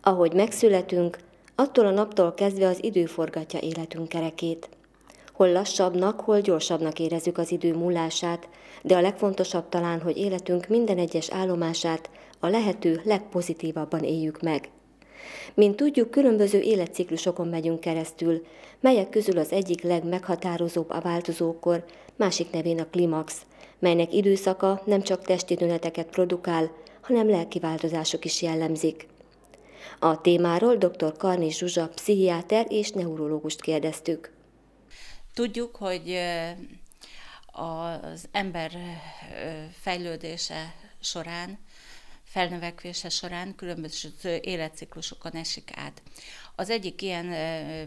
Ahogy megszületünk, Attól a naptól kezdve az idő forgatja életünk kerekét. Hol lassabbnak, hol gyorsabbnak érezzük az idő múlását, de a legfontosabb talán, hogy életünk minden egyes állomását a lehető legpozitívabban éljük meg. Mint tudjuk, különböző életciklusokon megyünk keresztül, melyek közül az egyik legmeghatározóbb a változókor, másik nevén a klimax, melynek időszaka nem csak testi tüneteket produkál, hanem lelki változások is jellemzik. A témáról dr. Karni Zsuzsa pszichiáter és neurológust kérdeztük. Tudjuk, hogy az ember fejlődése során felnövekvése során különböző életciklusokon esik át. Az egyik ilyen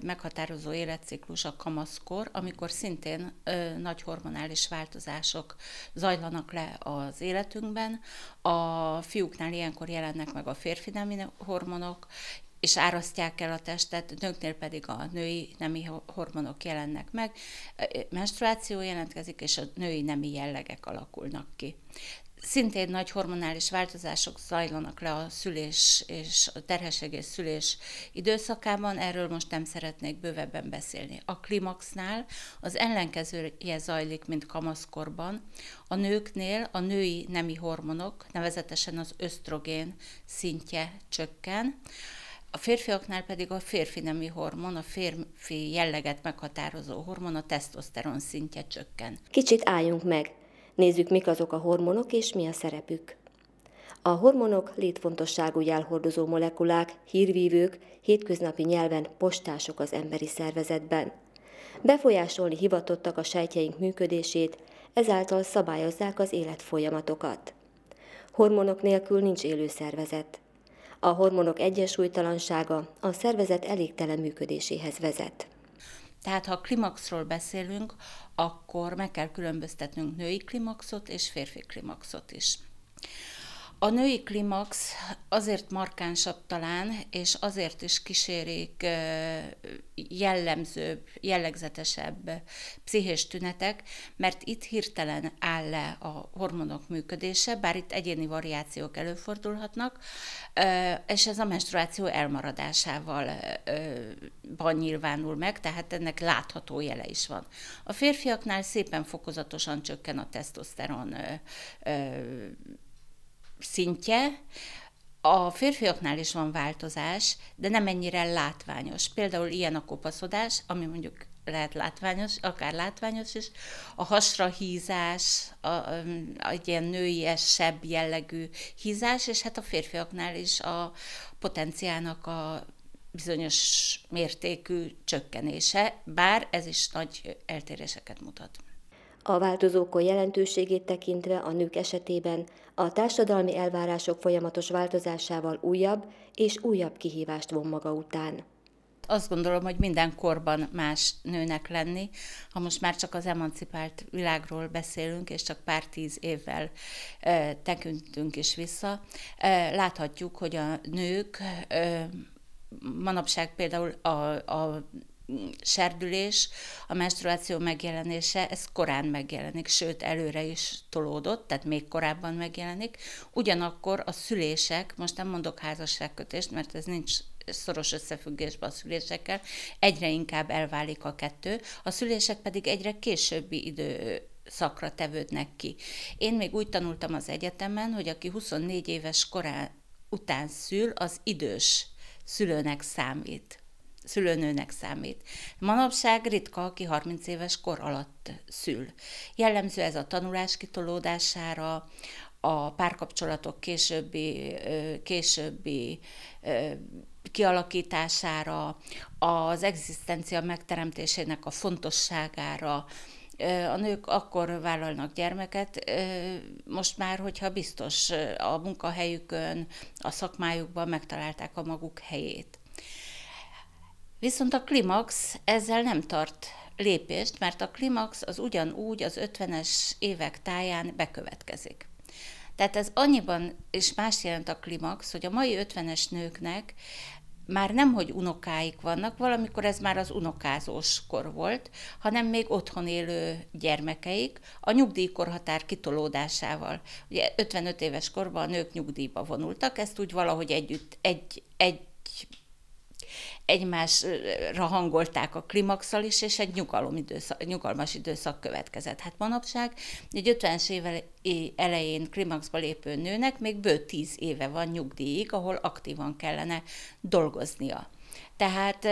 meghatározó életciklus a kamaszkor, amikor szintén nagy hormonális változások zajlanak le az életünkben. A fiúknál ilyenkor jelennek meg a férfi nemi hormonok, és árasztják el a testet, nőknél pedig a női nemi hormonok jelennek meg, menstruáció jelentkezik, és a női nemi jellegek alakulnak ki szintén nagy hormonális változások zajlanak le a szülés és a terhesség és szülés időszakában, erről most nem szeretnék bővebben beszélni. A klimaxnál az ellenkezője zajlik, mint kamaszkorban. A nőknél a női nemi hormonok, nevezetesen az ösztrogén szintje csökken, a férfiaknál pedig a férfi nemi hormon, a férfi jelleget meghatározó hormon, a tesztoszteron szintje csökken. Kicsit álljunk meg, Nézzük, mik azok a hormonok és mi a szerepük. A hormonok létfontosságú jelhordozó molekulák, hírvívők, hétköznapi nyelven postások az emberi szervezetben. Befolyásolni hivatottak a sejtjeink működését, ezáltal szabályozzák az életfolyamatokat. Hormonok nélkül nincs élő szervezet. A hormonok egyensúlytalansága a szervezet elégtelen működéséhez vezet. Tehát ha a klimaxról beszélünk, akkor meg kell különböztetnünk női klimaxot és férfi klimaxot is. A női klimax azért markánsabb talán, és azért is kísérik jellemzőbb, jellegzetesebb pszichés tünetek, mert itt hirtelen áll le a hormonok működése, bár itt egyéni variációk előfordulhatnak, és ez a menstruáció elmaradásával van nyilvánul meg, tehát ennek látható jele is van. A férfiaknál szépen fokozatosan csökken a tesztoszteron szintje, a férfiaknál is van változás, de nem ennyire látványos. Például ilyen a kopaszodás, ami mondjuk lehet látványos, akár látványos is, a hasra hízás, a, a, egy ilyen nőiesebb jellegű hízás, és hát a férfiaknál is a potenciának a bizonyos mértékű csökkenése, bár ez is nagy eltéréseket mutat. A változókor jelentőségét tekintve a nők esetében a társadalmi elvárások folyamatos változásával újabb és újabb kihívást von maga után azt gondolom, hogy minden korban más nőnek lenni. Ha most már csak az emancipált világról beszélünk, és csak pár tíz évvel e, tekintünk is vissza, e, láthatjuk, hogy a nők e, manapság például a, a serdülés, a menstruáció megjelenése, ez korán megjelenik, sőt előre is tolódott, tehát még korábban megjelenik. Ugyanakkor a szülések, most nem mondok házasságkötést, mert ez nincs szoros összefüggésben a szülésekkel, egyre inkább elválik a kettő, a szülések pedig egyre későbbi idő szakra tevődnek ki. Én még úgy tanultam az egyetemen, hogy aki 24 éves korán után szül, az idős szülőnek számít szülőnőnek számít. Manapság ritka, aki 30 éves kor alatt szül. Jellemző ez a tanulás kitolódására, a párkapcsolatok későbbi, későbbi kialakítására, az egzisztencia megteremtésének a fontosságára, a nők akkor vállalnak gyermeket, most már, hogyha biztos a munkahelyükön, a szakmájukban megtalálták a maguk helyét. Viszont a klimax ezzel nem tart lépést, mert a klimax az ugyanúgy az 50-es évek táján bekövetkezik. Tehát ez annyiban is más jelent a klimax, hogy a mai 50-es nőknek már nem, hogy unokáik vannak, valamikor ez már az unokázós kor volt, hanem még otthon élő gyermekeik a nyugdíjkorhatár kitolódásával. Ugye 55 éves korban a nők nyugdíjba vonultak, ezt úgy valahogy együtt, egy, egy egymásra hangolták a klimaxal is, és egy nyugalom időszak, nyugalmas időszak következett. Hát manapság egy 50-es éve elején klimaxba lépő nőnek még bő 10 éve van nyugdíjig, ahol aktívan kellene dolgoznia. Tehát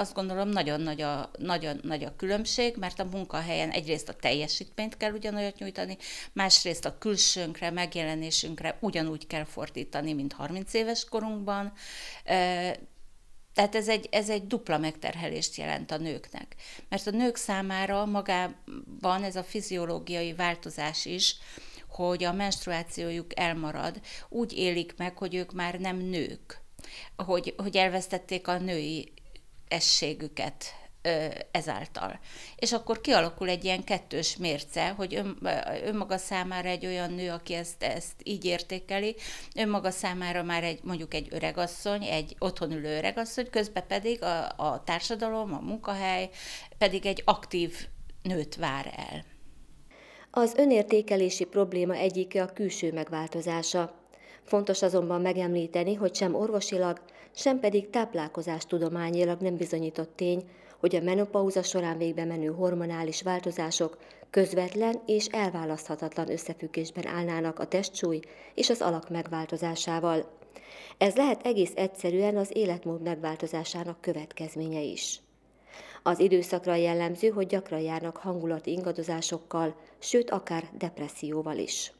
azt gondolom nagyon nagy a, nagyon nagy a különbség, mert a munkahelyen egyrészt a teljesítményt kell ugyanolyat nyújtani, másrészt a külsőnkre, megjelenésünkre ugyanúgy kell fordítani, mint 30 éves korunkban. Tehát ez egy, ez egy dupla megterhelést jelent a nőknek. Mert a nők számára magában ez a fiziológiai változás is, hogy a menstruációjuk elmarad, úgy élik meg, hogy ők már nem nők, hogy, hogy elvesztették a női ességüket, ezáltal. És akkor kialakul egy ilyen kettős mérce, hogy ön, önmaga számára egy olyan nő, aki ezt, ezt így értékeli, önmaga számára már egy mondjuk egy öregasszony, egy ülő öregasszony, közben pedig a, a társadalom, a munkahely pedig egy aktív nőt vár el. Az önértékelési probléma egyike a külső megváltozása. Fontos azonban megemlíteni, hogy sem orvosilag, sem pedig táplálkozás tudományilag nem bizonyított tény, hogy a menopauza során végbe menő hormonális változások közvetlen és elválaszthatatlan összefüggésben állnának a testsúly és az alak megváltozásával. Ez lehet egész egyszerűen az életmód megváltozásának következménye is. Az időszakra jellemző, hogy gyakran járnak hangulati ingadozásokkal, sőt akár depresszióval is.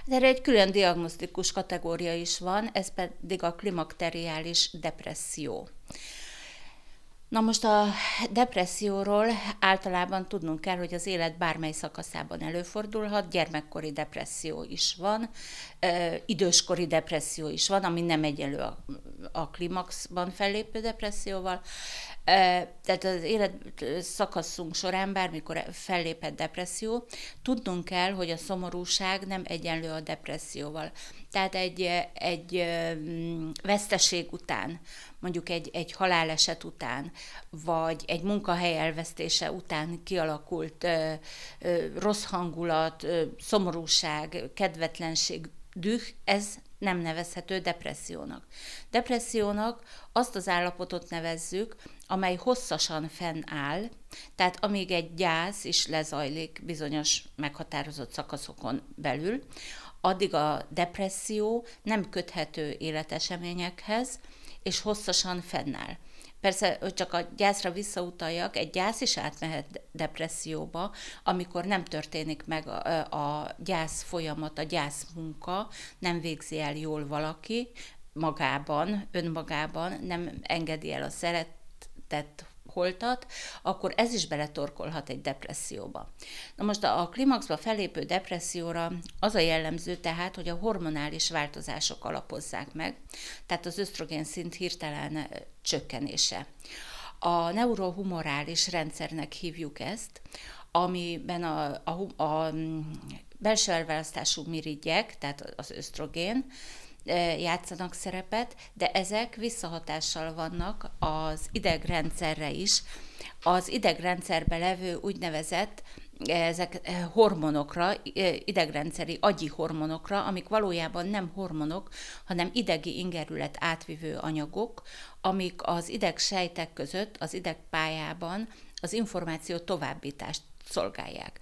Hát erre egy külön diagnosztikus kategória is van, ez pedig a klimakteriális depresszió. Na most a depresszióról általában tudnunk kell, hogy az élet bármely szakaszában előfordulhat, gyermekkori depresszió is van, időskori depresszió is van, ami nem egyelő a, a klimaxban fellépő depresszióval. tehát az élet szakaszunk során bármikor fellépett depresszió, tudnunk kell, hogy a szomorúság nem egyenlő a depresszióval. Tehát egy, egy veszteség után mondjuk egy, egy haláleset után, vagy egy munkahely elvesztése után kialakult ö, ö, rossz hangulat, ö, szomorúság, kedvetlenség, düh, ez nem nevezhető depressziónak. Depressziónak azt az állapotot nevezzük, amely hosszasan fennáll, tehát amíg egy gyász is lezajlik bizonyos meghatározott szakaszokon belül, addig a depresszió nem köthető életeseményekhez, és hosszasan fennáll. Persze, hogy csak a gyászra visszautaljak, egy gyász is átmehet depresszióba, amikor nem történik meg a, a gyász folyamat, a gyász munka, nem végzi el jól valaki magában, önmagában, nem engedi el a szeretet, holtat, akkor ez is beletorkolhat egy depresszióba. Na most a klimaxba felépő depresszióra az a jellemző tehát, hogy a hormonális változások alapozzák meg, tehát az ösztrogén szint hirtelen csökkenése. A neurohumorális rendszernek hívjuk ezt, amiben a, a, a mm, belső elválasztású mirigyek, tehát az ösztrogén, játszanak szerepet, de ezek visszahatással vannak az idegrendszerre is. Az idegrendszerbe levő úgynevezett ezek hormonokra, idegrendszeri agyi hormonokra, amik valójában nem hormonok, hanem idegi ingerület átvivő anyagok, amik az idegsejtek között, az idegpályában az információ továbbítást szolgálják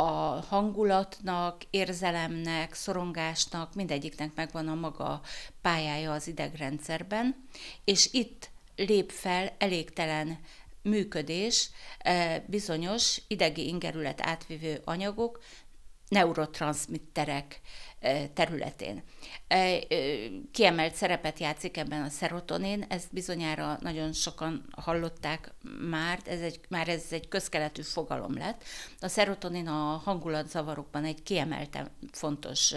a hangulatnak, érzelemnek, szorongásnak, mindegyiknek megvan a maga pályája az idegrendszerben, és itt lép fel elégtelen működés, e, bizonyos idegi ingerület átvivő anyagok, neurotranszmitterek területén. Kiemelt szerepet játszik ebben a szerotonin, ezt bizonyára nagyon sokan hallották már, ez egy, már ez egy közkeletű fogalom lett. A szerotonin a hangulatzavarokban egy kiemelten fontos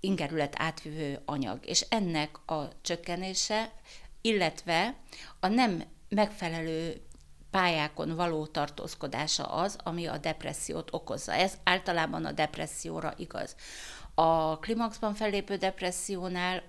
ingerület átvívő anyag, és ennek a csökkenése, illetve a nem megfelelő pályákon való tartózkodása az, ami a depressziót okozza. Ez általában a depresszióra igaz. A klimaxban fellépő depressziónál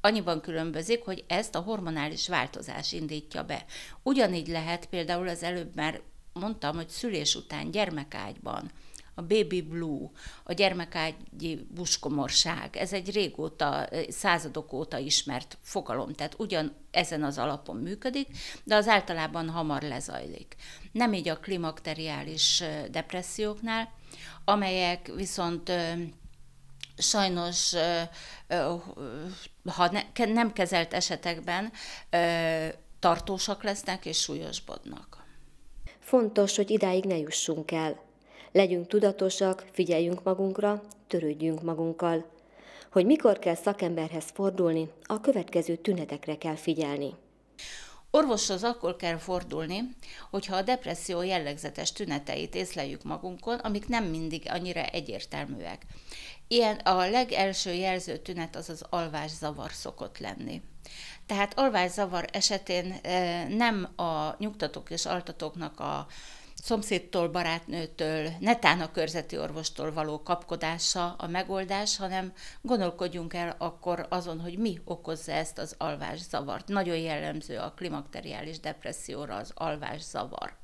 annyiban különbözik, hogy ezt a hormonális változás indítja be. Ugyanígy lehet például az előbb már mondtam, hogy szülés után gyermekágyban, a baby blue, a gyermekágyi buskomorság, ez egy régóta, századok óta ismert fogalom, tehát ugyan ezen az alapon működik, de az általában hamar lezajlik. Nem így a klimakteriális depresszióknál, amelyek viszont sajnos, ha ne, nem kezelt esetekben tartósak lesznek és súlyosbodnak. Fontos, hogy idáig ne jussunk el. Legyünk tudatosak, figyeljünk magunkra, törődjünk magunkkal. Hogy mikor kell szakemberhez fordulni, a következő tünetekre kell figyelni. Orvoshoz akkor kell fordulni, hogyha a depresszió jellegzetes tüneteit észleljük magunkon, amik nem mindig annyira egyértelműek. Ilyen a legelső jelző tünet az az alvászavar szokott lenni. Tehát alvászavar esetén eh, nem a nyugtatók és altatóknak a szomszédtól, barátnőtől, netán a körzeti orvostól való kapkodása a megoldás, hanem gondolkodjunk el akkor azon, hogy mi okozza ezt az alvás zavart. Nagyon jellemző a klimakteriális depresszióra az alvás zavar.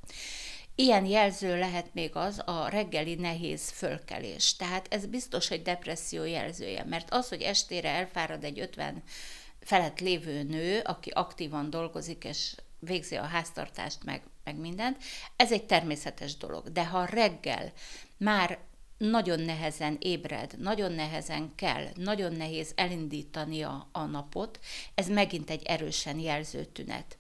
Ilyen jelző lehet még az a reggeli nehéz fölkelés. Tehát ez biztos egy depresszió jelzője, mert az, hogy estére elfárad egy 50 felett lévő nő, aki aktívan dolgozik és végzi a háztartást, meg, meg mindent. Ez egy természetes dolog. De ha reggel már nagyon nehezen ébred, nagyon nehezen kell, nagyon nehéz elindítani a, a napot, ez megint egy erősen jelző tünet.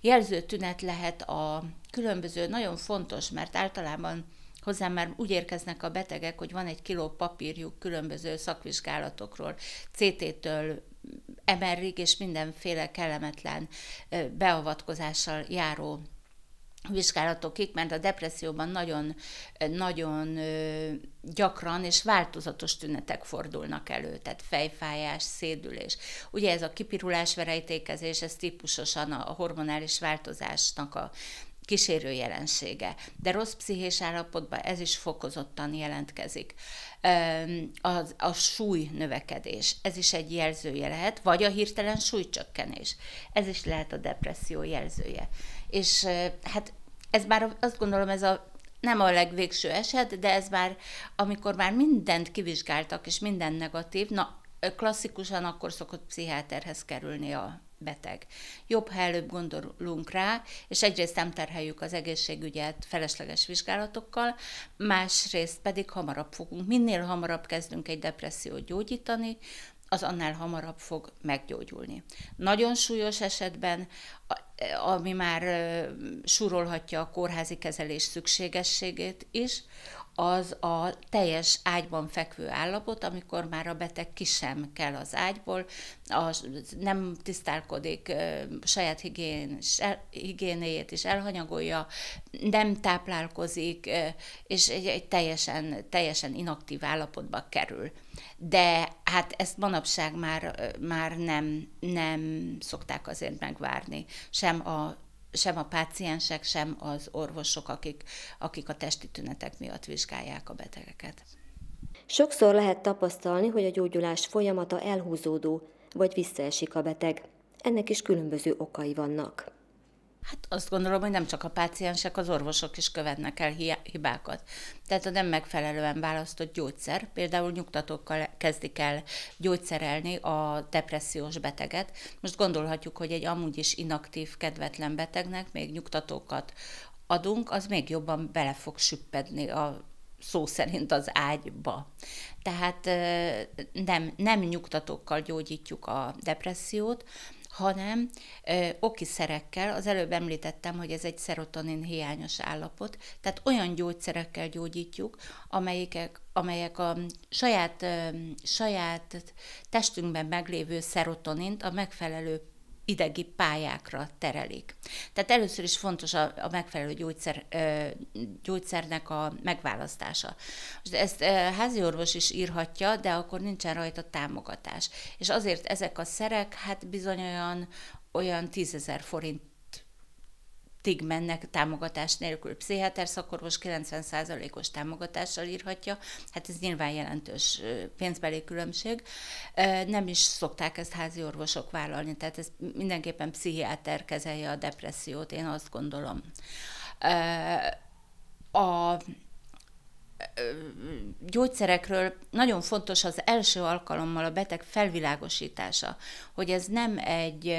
Jelző tünet lehet a különböző, nagyon fontos, mert általában Hozzám már úgy érkeznek a betegek, hogy van egy kiló papírjuk különböző szakvizsgálatokról, CT-től, emerrig és mindenféle kellemetlen beavatkozással járó vizsgálatokig, mert a depresszióban nagyon, nagyon gyakran és változatos tünetek fordulnak elő, tehát fejfájás, szédülés. Ugye ez a kipirulás, verejtékezés, ez típusosan a hormonális változásnak a kísérő jelensége, de rossz pszichés állapotban ez is fokozottan jelentkezik. A, a súly növekedés, ez is egy jelzője lehet, vagy a hirtelen súlycsökkenés, ez is lehet a depresszió jelzője. És hát ez már azt gondolom, ez a nem a legvégső eset, de ez már, amikor már mindent kivizsgáltak, és minden negatív, na klasszikusan akkor szokott pszichiáterhez kerülni a beteg. Jobb, ha előbb gondolunk rá, és egyrészt nem terheljük az egészségügyet felesleges vizsgálatokkal, másrészt pedig hamarabb fogunk, minél hamarabb kezdünk egy depressziót gyógyítani, az annál hamarabb fog meggyógyulni. Nagyon súlyos esetben, ami már súrolhatja a kórházi kezelés szükségességét is, az a teljes ágyban fekvő állapot, amikor már a beteg ki sem kell az ágyból, az nem tisztálkodik, saját higién, higiénéjét is elhanyagolja, nem táplálkozik, és egy, egy teljesen, teljesen inaktív állapotba kerül. De hát ezt manapság már, már nem, nem szokták azért megvárni, sem a sem a páciensek, sem az orvosok, akik, akik a testi tünetek miatt vizsgálják a betegeket. Sokszor lehet tapasztalni, hogy a gyógyulás folyamata elhúzódó, vagy visszaesik a beteg. Ennek is különböző okai vannak. Hát azt gondolom, hogy nem csak a páciensek, az orvosok is követnek el hibákat. Tehát a nem megfelelően választott gyógyszer, például nyugtatókkal kezdik el gyógyszerelni a depressziós beteget. Most gondolhatjuk, hogy egy amúgy is inaktív, kedvetlen betegnek még nyugtatókat adunk, az még jobban bele fog süppedni a szó szerint az ágyba. Tehát nem, nem nyugtatókkal gyógyítjuk a depressziót, hanem oki okiszerekkel, az előbb említettem, hogy ez egy szerotonin hiányos állapot, tehát olyan gyógyszerekkel gyógyítjuk, amelyek, amelyek a saját, ö, saját testünkben meglévő szerotonint a megfelelő idegi pályákra terelik. Tehát először is fontos a, a megfelelő gyógyszer, gyógyszernek a megválasztása. Most ezt házi orvos is írhatja, de akkor nincsen rajta támogatás. És azért ezek a szerek hát bizony olyan, olyan tízezer forint tig mennek támogatás nélkül. Pszichiáter szakorvos 90%-os támogatással írhatja, hát ez nyilván jelentős pénzbeli különbség. Nem is szokták ezt házi orvosok vállalni, tehát ez mindenképpen pszichiáter kezelje a depressziót, én azt gondolom. A gyógyszerekről nagyon fontos az első alkalommal a beteg felvilágosítása, hogy ez nem egy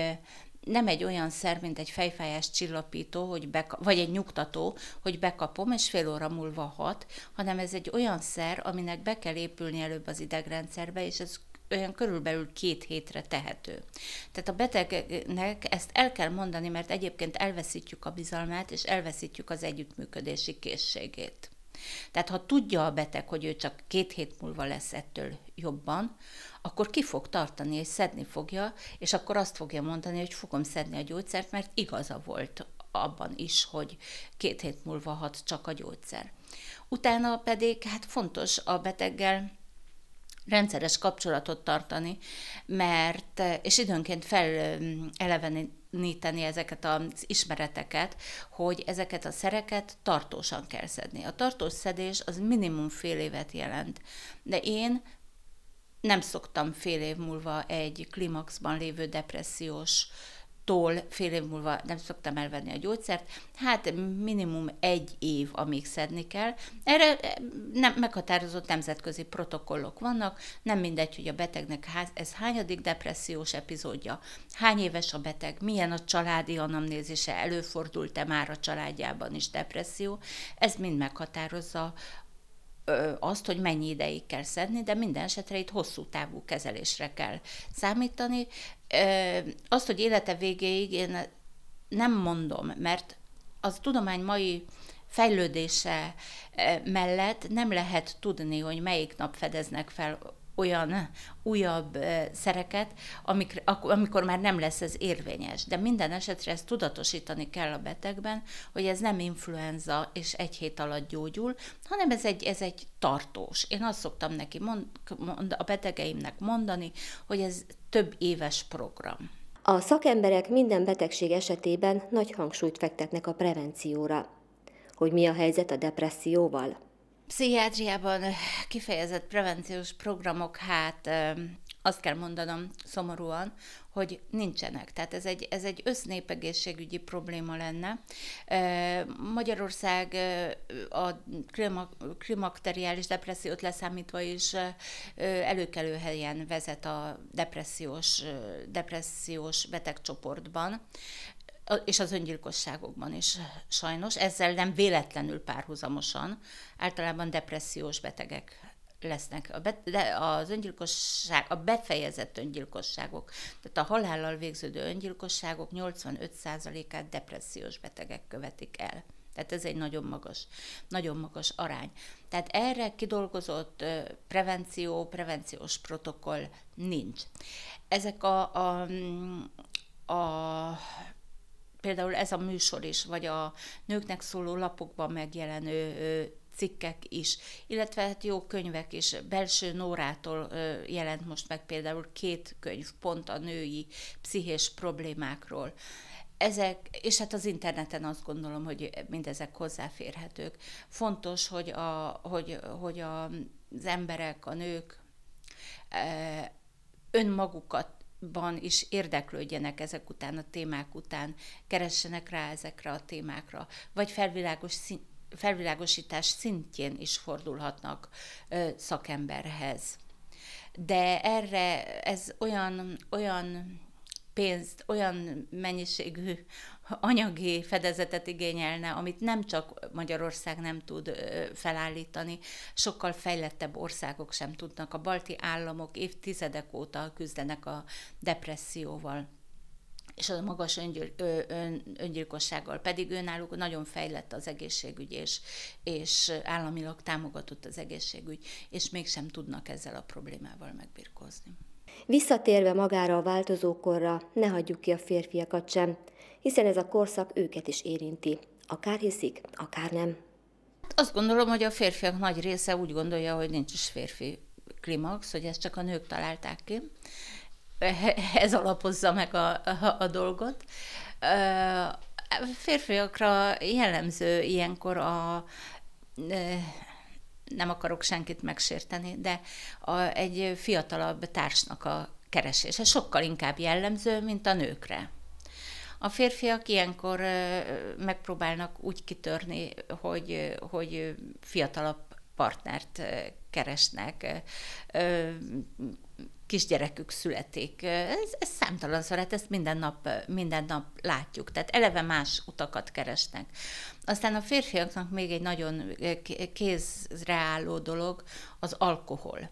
nem egy olyan szer, mint egy fejfájás csillapító, hogy beka- vagy egy nyugtató, hogy bekapom, és fél óra múlva hat, hanem ez egy olyan szer, aminek be kell épülni előbb az idegrendszerbe, és ez olyan körülbelül két hétre tehető. Tehát a betegnek ezt el kell mondani, mert egyébként elveszítjük a bizalmát, és elveszítjük az együttműködési készségét. Tehát ha tudja a beteg, hogy ő csak két hét múlva lesz ettől jobban, akkor ki fog tartani, és szedni fogja, és akkor azt fogja mondani, hogy fogom szedni a gyógyszert, mert igaza volt abban is, hogy két hét múlva hat csak a gyógyszer. Utána pedig hát fontos a beteggel rendszeres kapcsolatot tartani, mert, és időnként fel eleveníteni megjeleníteni ezeket az ismereteket, hogy ezeket a szereket tartósan kell szedni. A tartós szedés az minimum fél évet jelent. De én nem szoktam fél év múlva egy klimaxban lévő depressziós tól fél év múlva nem szoktam elvenni a gyógyszert, hát minimum egy év, amíg szedni kell. Erre eh, nem, meghatározott nemzetközi protokollok vannak, nem mindegy, hogy a betegnek ház, ez hányadik depressziós epizódja, hány éves a beteg, milyen a családi anamnézise, előfordult-e már a családjában is depresszió, ez mind meghatározza azt, hogy mennyi ideig kell szedni, de minden esetre itt hosszú távú kezelésre kell számítani. Azt, hogy élete végéig én nem mondom, mert az tudomány mai fejlődése mellett nem lehet tudni, hogy melyik nap fedeznek fel olyan újabb szereket, amik, amikor már nem lesz ez érvényes. De minden esetre ezt tudatosítani kell a betegben, hogy ez nem influenza, és egy hét alatt gyógyul, hanem ez egy, ez egy tartós. Én azt szoktam neki mond, mond, a betegeimnek mondani, hogy ez több éves program. A szakemberek minden betegség esetében nagy hangsúlyt fektetnek a prevencióra. Hogy mi a helyzet a depresszióval? Pszichiátriában kifejezett prevenciós programok, hát azt kell mondanom szomorúan, hogy nincsenek. Tehát ez egy, ez egy össznépegészségügyi probléma lenne. Magyarország a klimakteriális depressziót leszámítva is előkelő helyen vezet a depressziós, depressziós betegcsoportban és az öngyilkosságokban is sajnos, ezzel nem véletlenül párhuzamosan, általában depressziós betegek lesznek a be, de az öngyilkosság, a befejezett öngyilkosságok, tehát a halállal végződő öngyilkosságok 85%-át depressziós betegek követik el. Tehát ez egy nagyon magas, nagyon magas arány. Tehát erre kidolgozott prevenció, prevenciós protokoll nincs. Ezek a, a, a például ez a műsor is, vagy a nőknek szóló lapokban megjelenő cikkek is, illetve hát jó könyvek is. Belső Nórától jelent most meg például két könyv, pont a női pszichés problémákról ezek, és hát az interneten azt gondolom, hogy mindezek hozzáférhetők. Fontos, hogy, a, hogy, hogy a, az emberek, a nők önmagukatban is érdeklődjenek ezek után, a témák után, keressenek rá ezekre a témákra, vagy felvilágos szint, felvilágosítás szintjén is fordulhatnak szakemberhez. De erre ez olyan, olyan pénzt, olyan mennyiségű anyagi fedezetet igényelne, amit nem csak Magyarország nem tud felállítani, sokkal fejlettebb országok sem tudnak. A balti államok évtizedek óta küzdenek a depresszióval és a magas öngyil, ö, ön, öngyilkossággal. Pedig önállók nagyon fejlett az egészségügy, és, és államilag támogatott az egészségügy, és mégsem tudnak ezzel a problémával megbirkózni. Visszatérve magára a változókorra, ne hagyjuk ki a férfiakat sem, hiszen ez a korszak őket is érinti. Akár hiszik, akár nem. Azt gondolom, hogy a férfiak nagy része úgy gondolja, hogy nincs is férfi klimax, hogy ezt csak a nők találták ki ez alapozza meg a, a, a dolgot. Férfiakra jellemző ilyenkor a nem akarok senkit megsérteni, de a, egy fiatalabb társnak a keresése sokkal inkább jellemző, mint a nőkre. A férfiak ilyenkor megpróbálnak úgy kitörni, hogy, hogy fiatalabb partnert keresnek, kisgyerekük születik. Ez, ez szor, hát ezt minden nap, minden nap látjuk. Tehát eleve más utakat keresnek. Aztán a férfiaknak még egy nagyon kézre álló dolog az alkohol.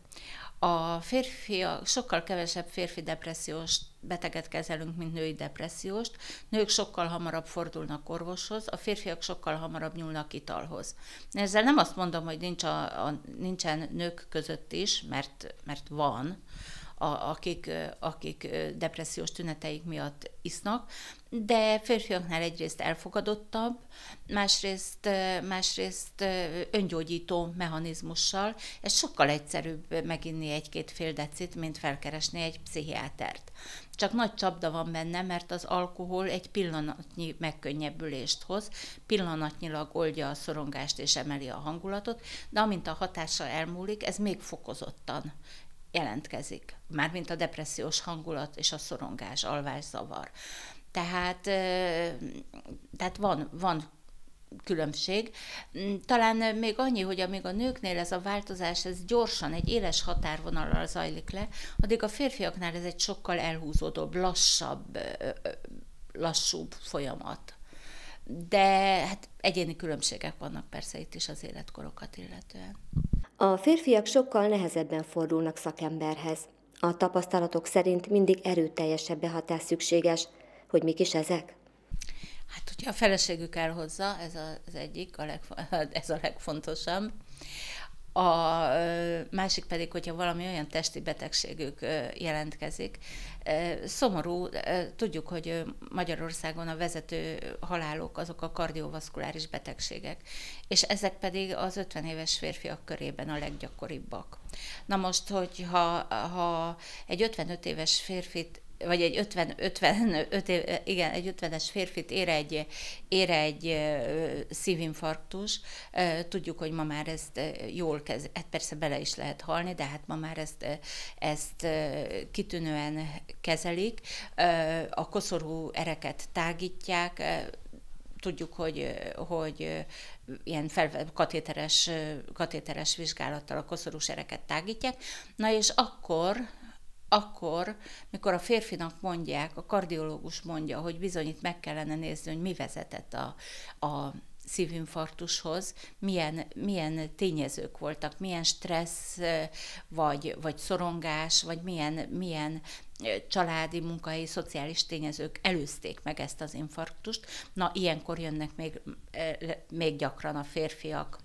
A férfiak, sokkal kevesebb férfi depressziós beteget kezelünk, mint női depresszióst. Nők sokkal hamarabb fordulnak orvoshoz, a férfiak sokkal hamarabb nyúlnak italhoz. Ezzel nem azt mondom, hogy nincs a, a, nincsen nők között is, mert, mert van, a, akik, akik depressziós tüneteik miatt isznak, de férfiaknál egyrészt elfogadottabb, másrészt, másrészt öngyógyító mechanizmussal. Ez sokkal egyszerűbb meginni egy-két fél decit, mint felkeresni egy pszichiátert. Csak nagy csapda van benne, mert az alkohol egy pillanatnyi megkönnyebbülést hoz, pillanatnyilag oldja a szorongást és emeli a hangulatot, de amint a hatása elmúlik, ez még fokozottan jelentkezik. Mármint a depressziós hangulat és a szorongás, zavar. Tehát, tehát van, van különbség. Talán még annyi, hogy amíg a nőknél ez a változás, ez gyorsan, egy éles határvonalra zajlik le, addig a férfiaknál ez egy sokkal elhúzódóbb, lassabb, lassúbb folyamat. De hát egyéni különbségek vannak persze itt is az életkorokat illetően. A férfiak sokkal nehezebben fordulnak szakemberhez. A tapasztalatok szerint mindig erőteljesebb behatás szükséges, hogy mik is ezek? Hát, hogyha a feleségük elhozza, ez az egyik, a leg, ez a legfontosabb a másik pedig, hogyha valami olyan testi betegségük jelentkezik. Szomorú, tudjuk, hogy Magyarországon a vezető halálok azok a kardiovaszkuláris betegségek, és ezek pedig az 50 éves férfiak körében a leggyakoribbak. Na most, hogyha ha egy 55 éves férfit vagy egy 50, 5 év, igen, egy 50-es férfit ér egy, ér egy szívinfarktus, tudjuk, hogy ma már ezt jól kezd, hát persze bele is lehet halni, de hát ma már ezt, ezt kitűnően kezelik, a koszorú ereket tágítják, tudjuk, hogy, hogy ilyen fel, katéteres, katéteres vizsgálattal a koszorús ereket tágítják, na és akkor akkor, mikor a férfinak mondják, a kardiológus mondja, hogy bizony itt meg kellene nézni, hogy mi vezetett a, a szívinfarktushoz, milyen, milyen tényezők voltak, milyen stressz, vagy, vagy szorongás, vagy milyen, milyen családi, munkai, szociális tényezők előzték meg ezt az infarktust. Na, ilyenkor jönnek még, még gyakran a férfiak,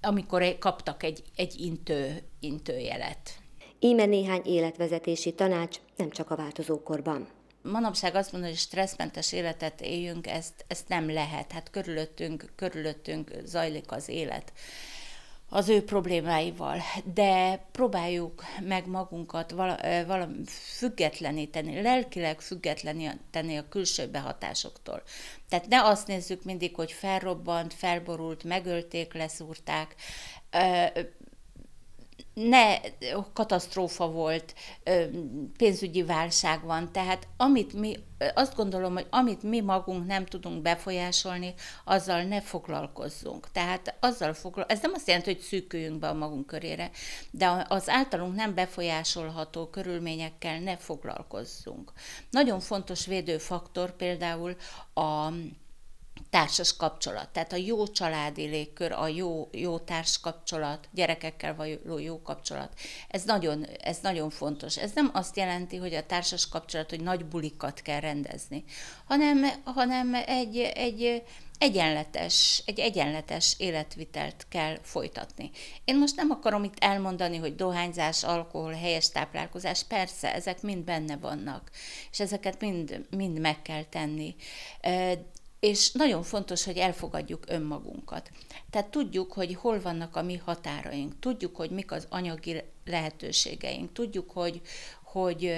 amikor kaptak egy, egy intő, intőjelet. Íme néhány életvezetési tanács nem csak a változókorban. Manapság azt mondani, hogy stresszmentes életet éljünk, ezt, ezt nem lehet. Hát körülöttünk, körülöttünk zajlik az élet az ő problémáival, de próbáljuk meg magunkat vala, vala függetleníteni, lelkileg függetleníteni a külső behatásoktól. Tehát ne azt nézzük mindig, hogy felrobbant, felborult, megölték, leszúrták, ne katasztrófa volt, pénzügyi válság van, tehát amit mi, azt gondolom, hogy amit mi magunk nem tudunk befolyásolni, azzal ne foglalkozzunk. Tehát azzal foglal... ez nem azt jelenti, hogy szűküljünk be a magunk körére, de az általunk nem befolyásolható körülményekkel ne foglalkozzunk. Nagyon fontos védőfaktor például a társas kapcsolat, tehát a jó családi légkör, a jó, jó társ kapcsolat, gyerekekkel való jó kapcsolat. Ez nagyon, ez nagyon fontos. Ez nem azt jelenti, hogy a társas kapcsolat, hogy nagy bulikat kell rendezni, hanem, hanem egy, egy, egyenletes, egy egyenletes életvitelt kell folytatni. Én most nem akarom itt elmondani, hogy dohányzás, alkohol, helyes táplálkozás, persze, ezek mind benne vannak, és ezeket mind, mind meg kell tenni és nagyon fontos, hogy elfogadjuk önmagunkat. Tehát tudjuk, hogy hol vannak a mi határaink, tudjuk, hogy mik az anyagi lehetőségeink, tudjuk, hogy, hogy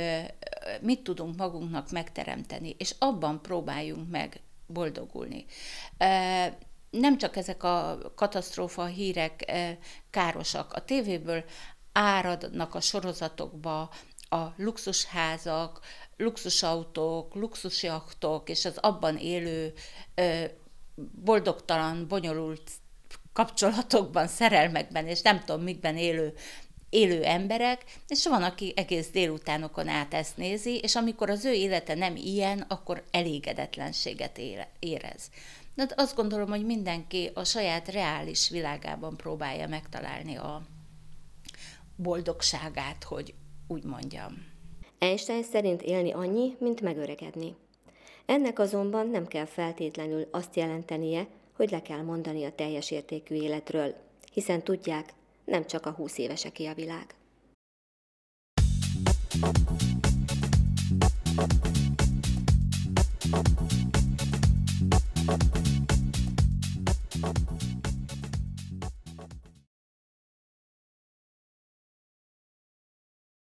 mit tudunk magunknak megteremteni, és abban próbáljunk meg boldogulni. Nem csak ezek a katasztrófa hírek károsak. A tévéből áradnak a sorozatokba a luxusházak, luxusautók, luxusjachtok és az abban élő boldogtalan, bonyolult kapcsolatokban, szerelmekben és nem tudom mikben élő élő emberek, és van, aki egész délutánokon át ezt nézi, és amikor az ő élete nem ilyen, akkor elégedetlenséget érez. De hát azt gondolom, hogy mindenki a saját reális világában próbálja megtalálni a boldogságát, hogy úgy mondjam. Einstein szerint élni annyi, mint megöregedni. Ennek azonban nem kell feltétlenül azt jelentenie, hogy le kell mondani a teljes értékű életről, hiszen tudják, nem csak a 20 éveseké a világ. Thank you.